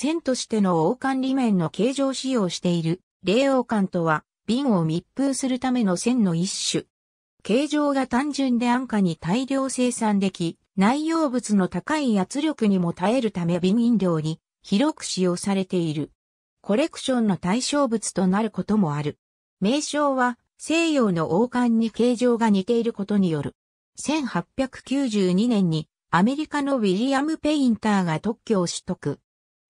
線としての王冠裏面の形状使用している、霊王冠とは、瓶を密封するための線の一種。形状が単純で安価に大量生産でき、内容物の高い圧力にも耐えるため瓶飲料に広く使用されている。コレクションの対象物となることもある。名称は西洋の王冠に形状が似ていることによる。1892年にアメリカのウィリアム・ペインターが特許を取得。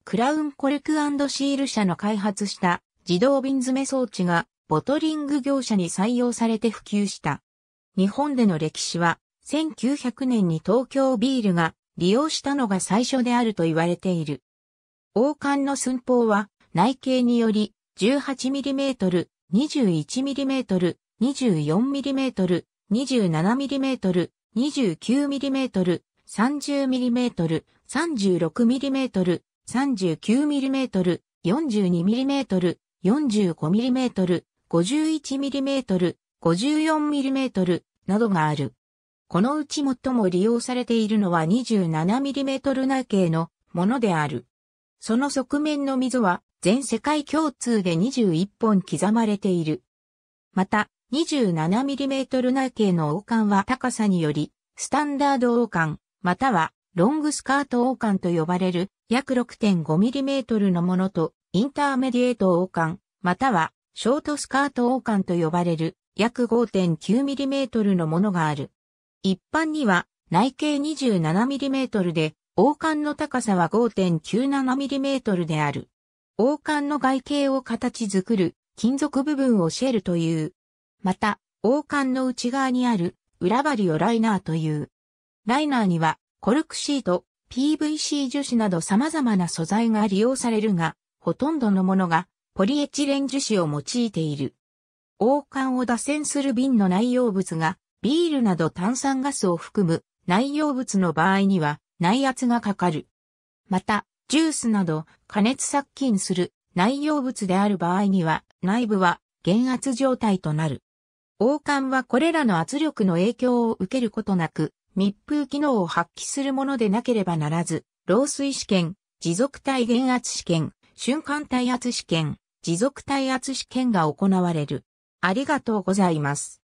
クラウンコルクシール社の開発した自動瓶詰め装置がボトリング業者に採用されて普及した。日本での歴史は1900年に東京ビールが利用したのが最初であると言われている。王冠の寸法は内径により 18mm、21mm、24mm、27mm、29mm、30mm、36mm、39mm、42mm、45mm、51mm、54mm などがある。このうち最も利用されているのは 27mm 内径のものである。その側面の溝は全世界共通で21本刻まれている。また、27mm 内径の王冠は高さにより、スタンダード王冠、またはロングスカート王冠と呼ばれる約 6.5mm のものと、インターメディエート王冠、またはショートスカート王冠と呼ばれる約 5.9mm のものがある。一般には内径 27mm で、王冠の高さは 5.97mm である。王冠の外形を形作る金属部分をシェルという。また、王冠の内側にある裏張りをライナーという。ライナーにはコルクシート、PVC 樹脂など様々な素材が利用されるが、ほとんどのものがポリエチレン樹脂を用いている。王冠を打線する瓶の内容物がビールなど炭酸ガスを含む内容物の場合には内圧がかかる。また、ジュースなど加熱殺菌する内容物である場合には内部は減圧状態となる。王冠はこれらの圧力の影響を受けることなく密封機能を発揮するものでなければならず、漏水試験、持続体減圧試験、瞬間耐圧試験、持続耐圧試験が行われる。ありがとうございます。